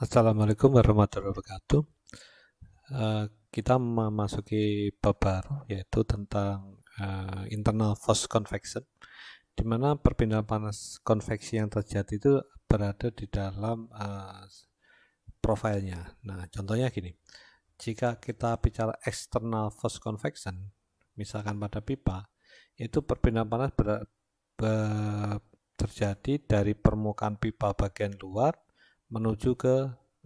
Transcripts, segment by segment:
Assalamualaikum warahmatullahi wabarakatuh. Uh, kita memasuki bab baru yaitu tentang uh, internal force convection, di mana perpindahan panas konveksi yang terjadi itu berada di dalam uh, profilnya. Nah, contohnya gini. Jika kita bicara external force convection, misalkan pada pipa, itu perpindahan panas ber, ber, terjadi dari permukaan pipa bagian luar menuju ke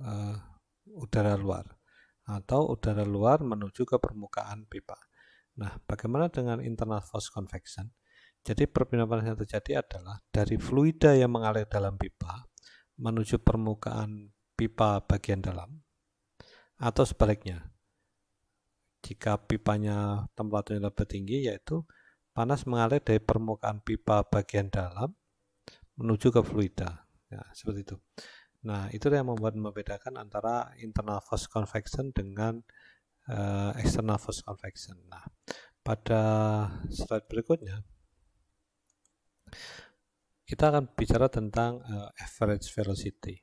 uh, udara luar atau udara luar menuju ke permukaan pipa. Nah, bagaimana dengan internal force convection? Jadi perpindahan yang terjadi adalah dari fluida yang mengalir dalam pipa menuju permukaan pipa bagian dalam atau sebaliknya. Jika pipanya tempatnya lebih tinggi yaitu panas mengalir dari permukaan pipa bagian dalam menuju ke fluida. Ya, seperti itu. Nah, itu yang membuat membedakan antara internal force convection dengan uh, external force convection. Nah, pada slide berikutnya kita akan bicara tentang uh, average velocity.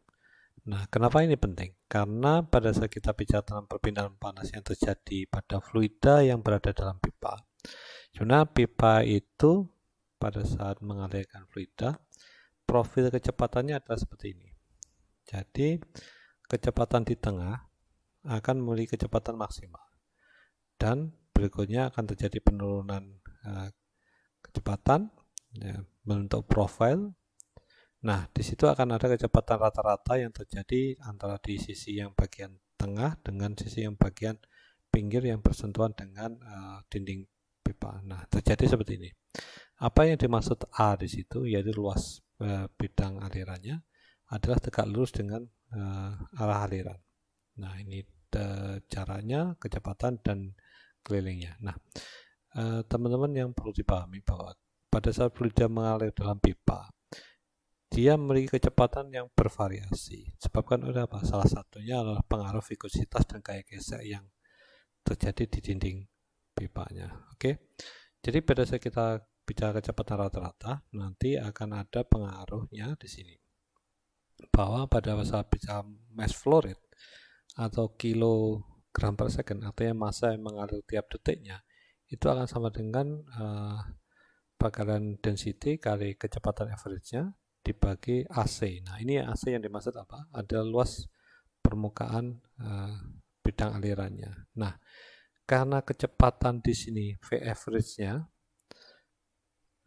Nah, kenapa ini penting? Karena pada saat kita bicara tentang perpindahan panas yang terjadi pada fluida yang berada dalam pipa, karena pipa itu pada saat mengalirkan fluida, profil kecepatannya adalah seperti ini jadi kecepatan di tengah akan memiliki kecepatan maksimal dan berikutnya akan terjadi penurunan uh, kecepatan ya, bentuk profil. Nah, di situ akan ada kecepatan rata-rata yang terjadi antara di sisi yang bagian tengah dengan sisi yang bagian pinggir yang bersentuhan dengan uh, dinding pipa. Nah, terjadi seperti ini. Apa yang dimaksud A di situ yaitu luas uh, bidang alirannya adalah tegak lurus dengan uh, arah aliran. Nah, ini eh, caranya, kecepatan, dan kelilingnya. Nah, eh, teman-teman uh, yang perlu dipahami bahwa pada saat fluida mengalir dalam pipa, dia memiliki kecepatan yang bervariasi. Sebabkan oleh apa? Salah satunya adalah pengaruh vikositas dan gaya gesek yang terjadi di dinding pipanya. Oke. Jadi pada saat kita bicara kecepatan rata-rata, nanti akan ada pengaruhnya di sini bahwa pada masa bisa mass flow rate atau kilogram per second atau yang masa yang mengalir tiap detiknya itu akan sama dengan uh, eh, bakaran density kali kecepatan average-nya dibagi AC. Nah, ini AC yang dimaksud apa? Ada luas permukaan uh, bidang alirannya. Nah, karena kecepatan di sini V average-nya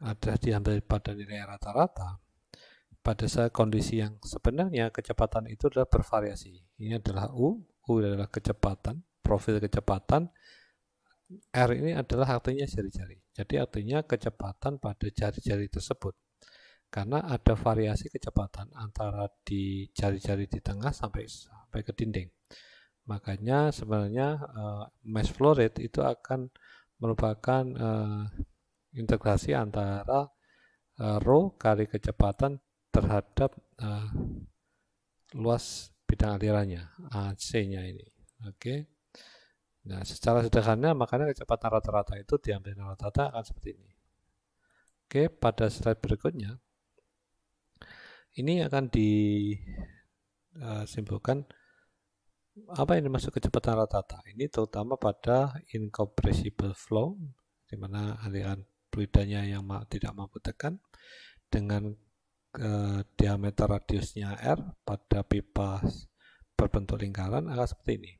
ada diambil pada nilai rata-rata, pada saat kondisi yang sebenarnya kecepatan itu adalah bervariasi. Ini adalah U, U adalah kecepatan, profil kecepatan. R ini adalah artinya jari-jari. Jadi artinya kecepatan pada jari-jari tersebut. Karena ada variasi kecepatan antara di jari-jari di tengah sampai sampai ke dinding. Makanya sebenarnya uh, eh, mesh flow rate itu akan merupakan uh, integrasi antara uh, eh, rho kali kecepatan terhadap uh, luas bidang alirannya AC-nya ini. Oke. Okay. Nah, secara sederhana makanya kecepatan rata-rata itu diambil rata-rata akan seperti ini. Oke, okay, pada slide berikutnya ini akan disimpulkan eh, apa yang dimaksud kecepatan rata-rata. Ini terutama pada incompressible flow di mana aliran fluidanya yang tidak mampu tekan dengan ke diameter radiusnya R pada pipa berbentuk lingkaran akan seperti ini.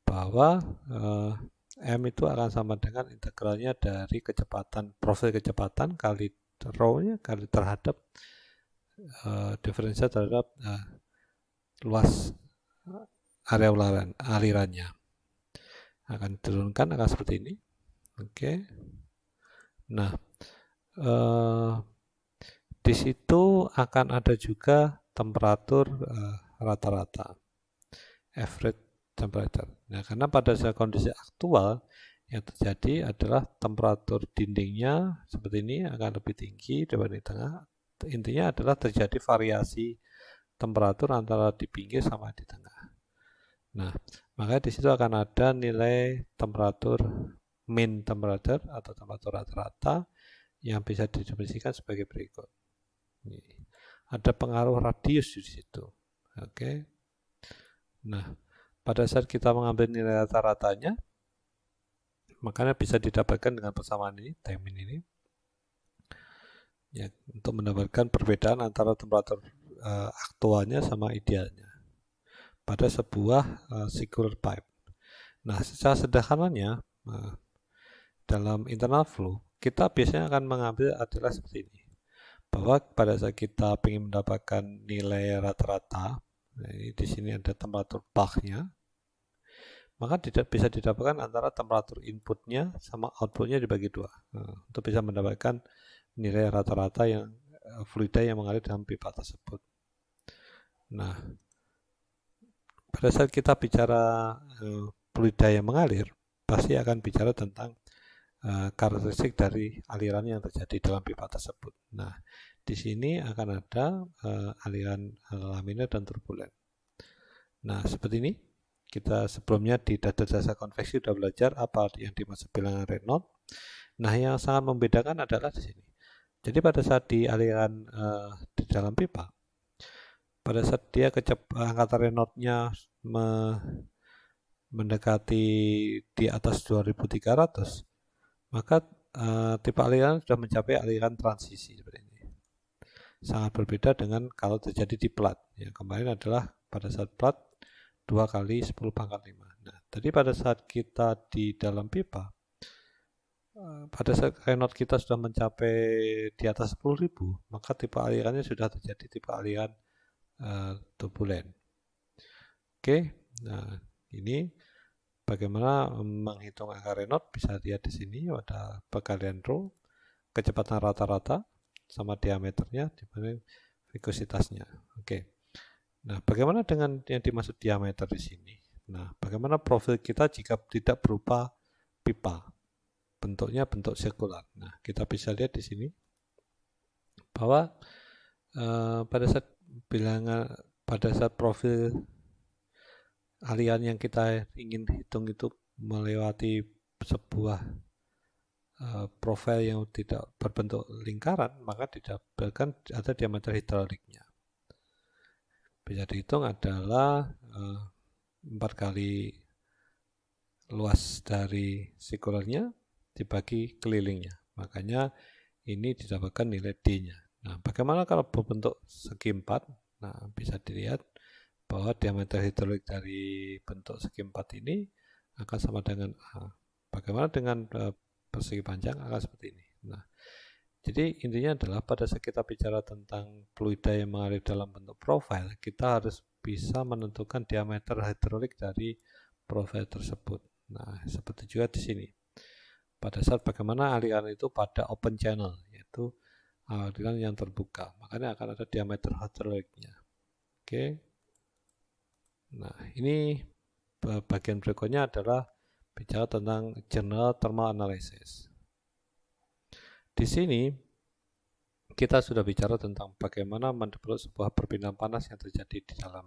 Bahwa eh, M itu akan sama dengan integralnya dari kecepatan, profil kecepatan kali rho-nya kali terhadap eh, diferensial terhadap eh, luas area ularan, alirannya. Akan diturunkan akan seperti ini. Oke. Okay. Nah, eh, di situ akan ada juga temperatur eh, rata-rata, uh, average temperature. Nah, karena pada kondisi aktual yang terjadi adalah temperatur dindingnya seperti ini akan lebih tinggi daripada di tengah. Intinya adalah terjadi variasi temperatur antara di pinggir sama di tengah. Nah, maka di situ akan ada nilai temperatur min temperature atau temperatur rata-rata yang bisa didefinisikan sebagai berikut. Ada pengaruh radius di situ. Oke. Okay. Nah, pada saat kita mengambil nilai rata-ratanya, makanya bisa didapatkan dengan persamaan ini, temin ini. Ya, untuk mendapatkan perbedaan antara temperatur uh, aktualnya sama idealnya pada sebuah uh, circular pipe. Nah, secara sederhananya, uh, dalam internal flow, kita biasanya akan mengambil adalah seperti ini bahwa pada saat kita ingin mendapatkan nilai rata-rata, ini eh, di sini ada temperatur pahnya, maka tidak bisa didapatkan antara temperatur inputnya sama outputnya dibagi dua nah, untuk bisa mendapatkan nilai rata-rata yang eh, fluida yang mengalir dalam pipa tersebut. Nah, pada saat kita bicara fluida yang mengalir, pasti akan bicara tentang Eh, karakteristik hmm. dari aliran yang terjadi dalam pipa tersebut. Nah, di sini akan ada uh, aliran eh, laminar dan turbulen. Nah, seperti ini. Kita sebelumnya di dasar-dasar konveksi sudah belajar apa yang dimaksud bilangan Reynolds. Nah, yang sangat membedakan adalah di sini. Jadi pada saat di aliran uh, di dalam pipa, pada saat dia kecep angkatan Reynolds-nya me mendekati di atas 2300 maka uh, tipe aliran sudah mencapai aliran transisi seperti ini. Sangat berbeda dengan kalau terjadi di plat. Yang kemarin adalah pada saat plat 2 kali 10 pangkat 5. Nah, tadi pada saat kita di dalam pipa, eh, pada saat Reynolds kita sudah mencapai di atas 10.000, maka tipe alirannya sudah terjadi tipe aliran uh, eh, turbulen. Oke, okay? nah ini Bagaimana menghitung angka Reynolds bisa lihat di sini ada perkalian rho, kecepatan rata-rata sama diameternya dibanding vikusitasnya. Oke. Nah, bagaimana dengan yang dimaksud diameter di sini? Nah, bagaimana profil kita jika tidak berupa pipa? Bentuknya bentuk sirkular. Nah, kita bisa lihat di sini bahwa eh, pada saat bilangan pada saat profil aliran yang kita ingin hitung itu melewati sebuah uh, profil yang tidak berbentuk lingkaran, maka didapatkan ada diameter hidrauliknya. Bisa dihitung adalah uh, kali luas dari sikulernya dibagi kelilingnya. Makanya ini didapatkan nilai D-nya. Nah, bagaimana kalau berbentuk segi empat? Nah, bisa dilihat bahwa diameter hidrolik dari bentuk segi empat ini akan sama dengan A. Bagaimana dengan eh, persegi panjang akan seperti ini. Nah, jadi intinya adalah pada saat kita bicara tentang fluida yang mengalir dalam bentuk profil, kita harus bisa menentukan diameter hidrolik dari profil tersebut. Nah, seperti juga di sini. Pada saat bagaimana aliran itu pada open channel, yaitu aliran yang terbuka. Makanya akan ada diameter hidroliknya. Oke. Okay. Nah, ini eh, bagian berikutnya adalah bicara tentang general thermal analysis. Di sini kita sudah bicara tentang bagaimana mendeplot sebuah perpindahan panas yang terjadi di dalam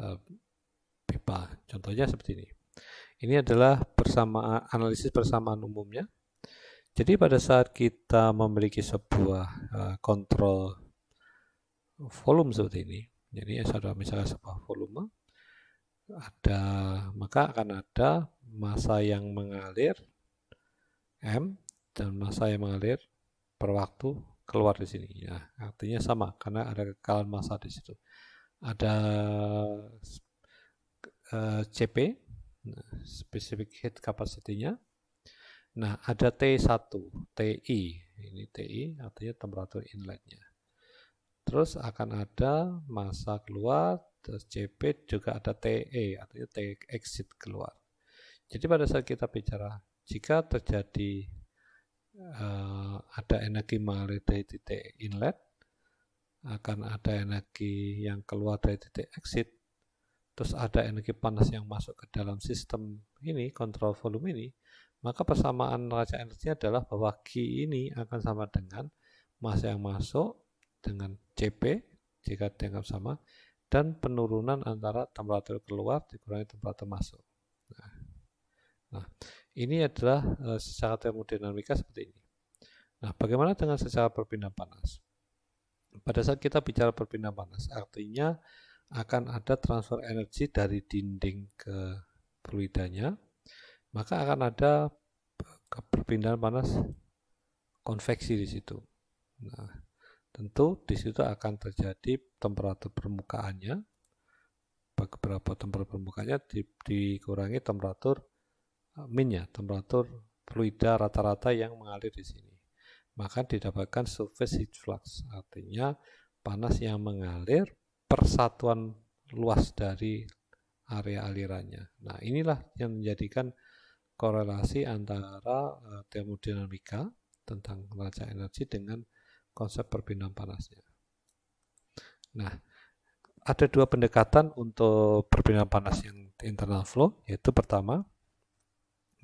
uh, pipa. Contohnya seperti ini. Ini adalah bersama analisis persamaan umumnya. Jadi pada saat kita memiliki sebuah uh, kontrol volume seperti ini, jadi adalah misalnya sebuah volume, ada maka akan ada masa yang mengalir m dan masa yang mengalir per waktu keluar di sini ya artinya sama karena ada kekalan masa di situ ada uh, e, nah, CP specific heat capacity-nya nah ada T1 TI ini TI artinya temperatur inletnya terus akan ada masa keluar Terus CP juga ada TE, artinya TE exit keluar. Jadi pada saat kita bicara, jika terjadi uh, ada energi mengalir dari titik inlet, akan ada energi yang keluar dari titik exit, terus ada energi panas yang masuk ke dalam sistem ini, kontrol volume ini, maka persamaan raja energinya adalah bahwa Q ini akan sama dengan massa yang masuk dengan CP, jika dianggap sama, dan penurunan antara temperatur keluar dikurangi temperatur masuk. Nah, nah ini adalah eh, secara termodinamika seperti ini. Nah, bagaimana dengan secara perpindahan panas? Pada saat kita bicara perpindahan panas, artinya akan ada transfer energi dari dinding ke fluidanya, maka akan ada perpindahan panas konveksi di situ. Nah, Tentu di situ akan terjadi temperatur permukaannya. Beberapa temperatur permukaannya di, dikurangi temperatur e, minnya, temperatur fluida rata-rata yang mengalir di sini. Maka didapatkan surface heat flux, artinya panas yang mengalir persatuan luas dari area alirannya. Nah, inilah yang menjadikan korelasi antara e, termodinamika tentang raca energi dengan konsep perpindahan panasnya. Nah, ada dua pendekatan untuk perpindahan panas yang internal flow, yaitu pertama,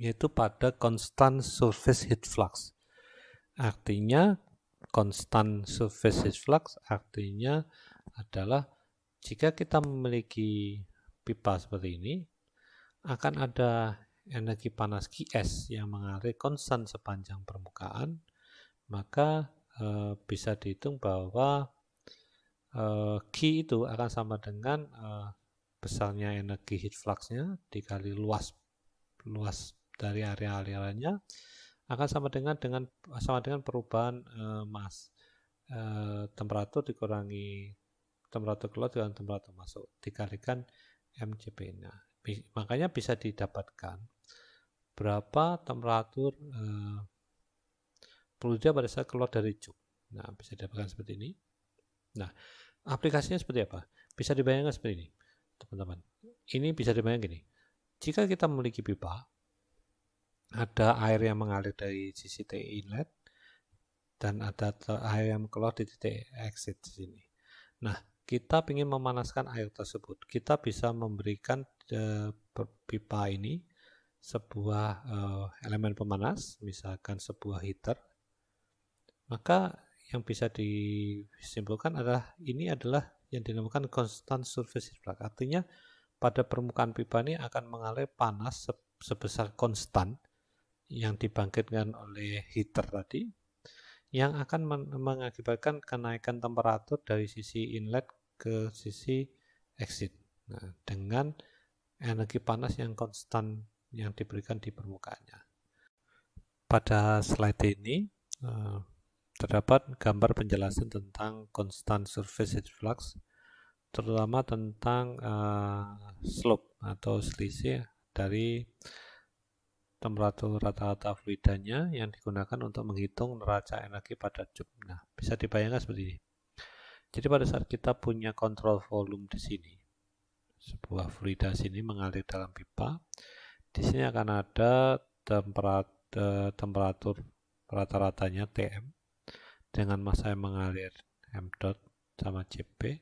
yaitu pada constant surface heat flux. Artinya, constant surface heat flux artinya adalah jika kita memiliki pipa seperti ini, akan ada energi panas QS yang mengalir konstan sepanjang permukaan, maka Eh, bisa dihitung bahwa uh, itu akan sama dengan uh, besarnya energi heat fluxnya dikali luas luas dari area alirannya akan sama dengan dengan sama dengan perubahan uh, mas uh, temperatur dikurangi temperatur keluar dengan temperatur masuk dikalikan MCP-nya. Makanya bisa didapatkan berapa temperatur uh, perlu dia pada saat keluar dari cuk, Nah, bisa didapatkan seperti ini. Nah, aplikasinya seperti apa? Bisa dibayangkan seperti ini, teman-teman. Ini bisa dibayangkan gini. Jika kita memiliki pipa, ada air yang mengalir dari sisi T inlet dan ada air yang keluar di titik exit di sini. Nah, kita ingin memanaskan air tersebut. Kita bisa memberikan e, pipa ini sebuah uh, elemen pemanas, misalkan sebuah heater maka yang bisa disimpulkan adalah ini adalah yang dinamakan constant surface heat flux. Artinya pada permukaan pipa ini akan mengalir panas sebesar konstan yang dibangkitkan oleh heater tadi yang akan mengakibatkan kenaikan temperatur dari sisi inlet ke sisi exit. Nah, dengan energi panas yang konstan yang diberikan di permukaannya. Pada slide ini eh, Terdapat gambar penjelasan tentang constant surface heat flux, terutama tentang uh, slope atau selisih dari temperatur rata-rata fluidanya yang digunakan untuk menghitung neraca energi pada cup. Nah, bisa dibayangkan seperti ini. Jadi pada saat kita punya kontrol volume di sini, sebuah fluida sini mengalir dalam pipa, di sini akan ada temperat, eh, temperatur rata-ratanya TM dengan masa yang mengalir M dot sama CP.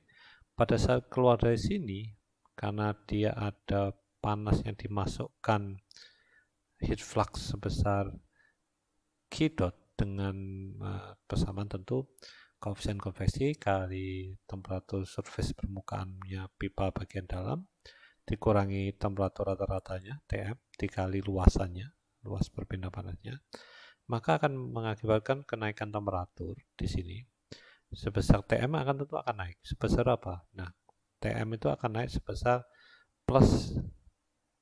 Pada saat keluar dari sini, karena dia ada panas yang dimasukkan heat flux sebesar Q dot dengan eh, persamaan tentu koefisien konveksi kali temperatur surface permukaannya pipa bagian dalam dikurangi temperatur rata-ratanya TM dikali luasannya luas perpindah panasnya maka akan mengakibatkan kenaikan temperatur di sini. Sebesar TM akan tentu akan naik. Sebesar apa? Nah, TM itu akan naik sebesar plus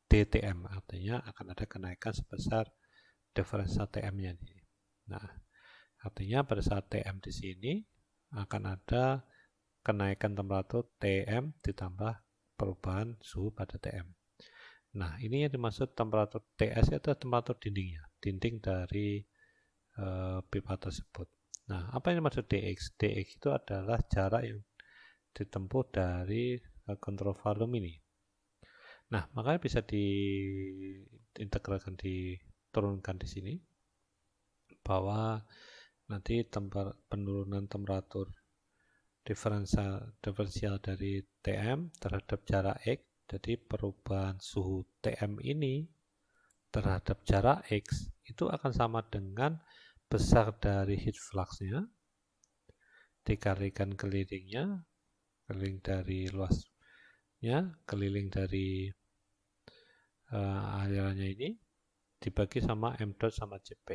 DTM, artinya akan ada kenaikan sebesar diferensial TM-nya. Nah, artinya pada saat TM di sini akan ada kenaikan temperatur TM ditambah perubahan suhu pada TM. Nah, ini yang dimaksud temperatur TS itu temperatur dindingnya, dinding dari Eh, pipa tersebut. Nah, apa yang dimaksud dx? dx itu adalah jarak yang ditempuh dari eh, kontrol volume ini. Nah, makanya bisa diintegralkan, diturunkan di sini bahwa nanti temper, penurunan temperatur diferensial, diferensial dari Tm terhadap jarak X. Jadi perubahan suhu Tm ini terhadap jarak X itu akan sama dengan besar dari heat fluxnya dikalikan kelilingnya keliling dari luasnya keliling dari uh, alirannya ini dibagi sama m dot sama cp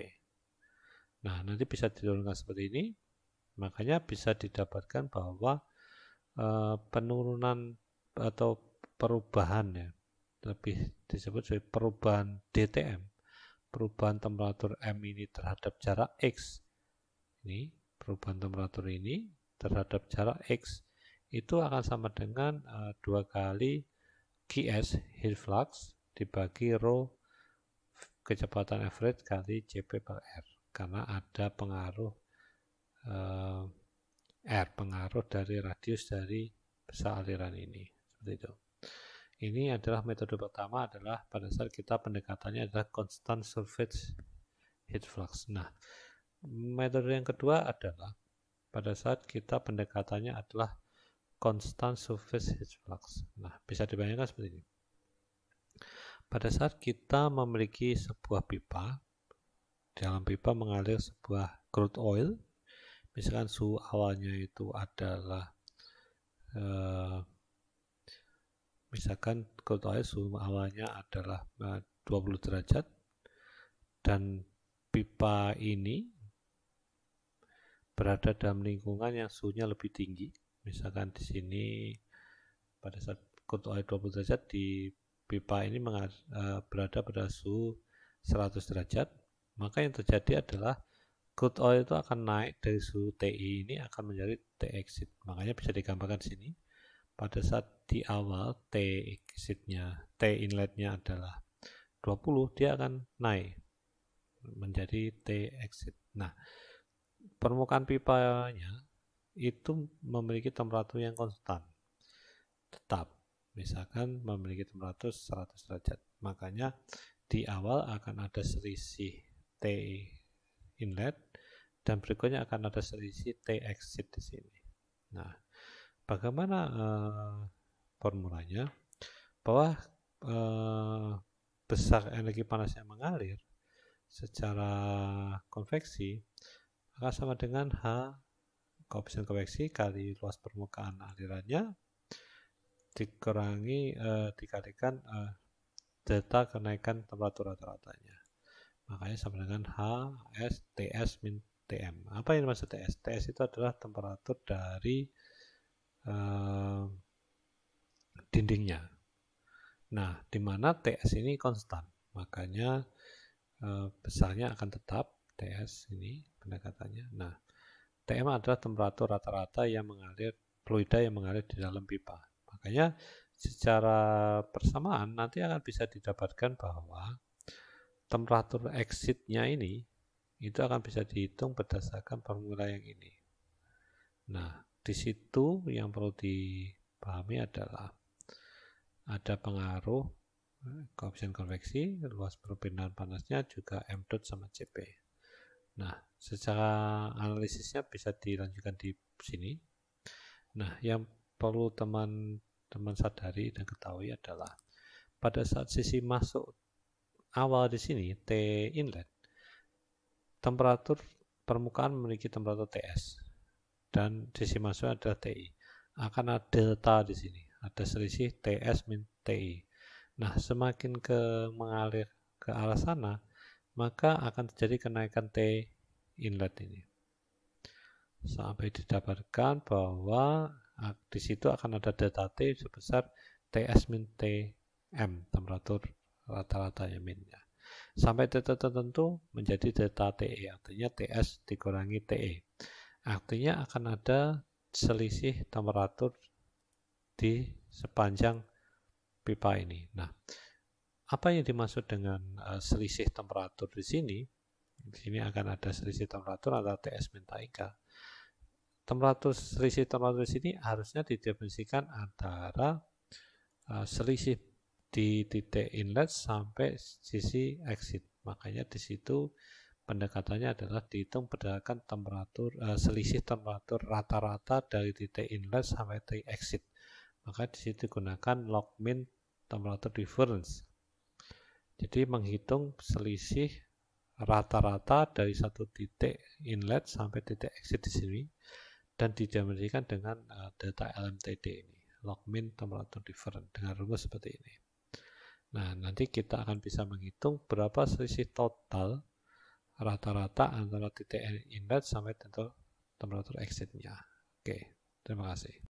nah nanti bisa diturunkan seperti ini makanya bisa didapatkan bahwa uh, penurunan atau perubahan ya lebih disebut sebagai perubahan DTM perubahan temperatur M ini terhadap jarak X. Ini perubahan temperatur ini terhadap jarak X itu akan sama dengan uh, eh, 2 kali QS heat flux dibagi rho kecepatan average kali CP per R karena ada pengaruh uh, R pengaruh dari radius dari besar aliran ini seperti itu. Ini adalah metode pertama adalah pada saat kita pendekatannya adalah constant surface heat flux. Nah, metode yang kedua adalah pada saat kita pendekatannya adalah constant surface heat flux. Nah, bisa dibayangkan seperti ini. Pada saat kita memiliki sebuah pipa, dalam pipa mengalir sebuah crude oil, misalkan suhu awalnya itu adalah eh, misalkan kotanya suhu awalnya adalah 20 eh, derajat dan pipa ini berada dalam lingkungan yang suhunya lebih tinggi. Misalkan di sini pada saat kutub air 20 derajat di pipa ini eh, berada pada suhu 100 derajat, maka yang terjadi adalah crude oil ya, itu akan naik dari suhu TI ini akan menjadi T exit. Makanya bisa digambarkan di sini pada saat di awal T exitnya, T inletnya adalah 20, dia akan naik menjadi T exit. Nah, permukaan pipanya itu memiliki temperatur yang konstan. Tetap, misalkan memiliki temperatur 100 derajat. Makanya di awal akan ada selisih T inlet dan berikutnya akan ada selisih T exit di sini. Nah, bagaimana uh, formulanya bahwa eh, besar energi panas yang mengalir secara konveksi maka sama dengan H koefisien konveksi kali luas permukaan alirannya dikurangi eh, dikalikan eh, delta kenaikan temperatur rata-ratanya makanya sama dengan H S TS min TM apa yang maksud TS? TS itu adalah temperatur dari eh, dindingnya. Nah, di mana TS ini konstan, makanya eh, besarnya akan tetap TS ini pendekatannya. Nah, TM adalah temperatur rata-rata yang mengalir fluida yang mengalir di dalam pipa. Makanya secara persamaan nanti akan bisa didapatkan bahwa temperatur exitnya ini itu akan bisa dihitung berdasarkan formula yang ini. Nah, di situ yang perlu dipahami adalah ada pengaruh eh, koefisien konveksi, luas perpindahan panasnya juga M dot sama CP. Nah, secara analisisnya bisa dilanjutkan di sini. Nah, yang perlu teman-teman sadari dan ketahui adalah pada saat sisi masuk awal di sini T inlet, temperatur permukaan memiliki temperatur TS dan sisi masuk adalah TI. Akan ada delta di sini ada selisih TS min TI. Nah, semakin ke mengalir ke arah sana, maka akan terjadi kenaikan T inlet ini. Sampai didapatkan bahwa ah, di situ akan ada data T sebesar TS min TM, temperatur rata-rata ya minnya. Sampai data tertentu menjadi data TE, artinya TS dikurangi TE. Artinya akan ada selisih temperatur di sepanjang pipa ini. Nah, apa yang dimaksud dengan eh, selisih temperatur di sini? Di sini akan ada selisih temperatur atau TS minta ika. Temperatur selisih temperatur di sini harusnya didefinisikan antara eh, selisih di titik inlet sampai sisi exit. Makanya di situ pendekatannya adalah dihitung berdasarkan temperatur eh, selisih temperatur rata-rata dari titik inlet sampai titik exit. Maka di situ gunakan logmin nominator difference. Jadi menghitung selisih rata-rata dari satu titik inlet sampai titik exit di sini dan didamaikan dengan uh, data LMTD ini, log min temperature difference dengan rumus seperti ini. Nah, nanti kita akan bisa menghitung berapa selisih total rata-rata antara titik inlet sampai titik temperatur exitnya. Oke, terima kasih.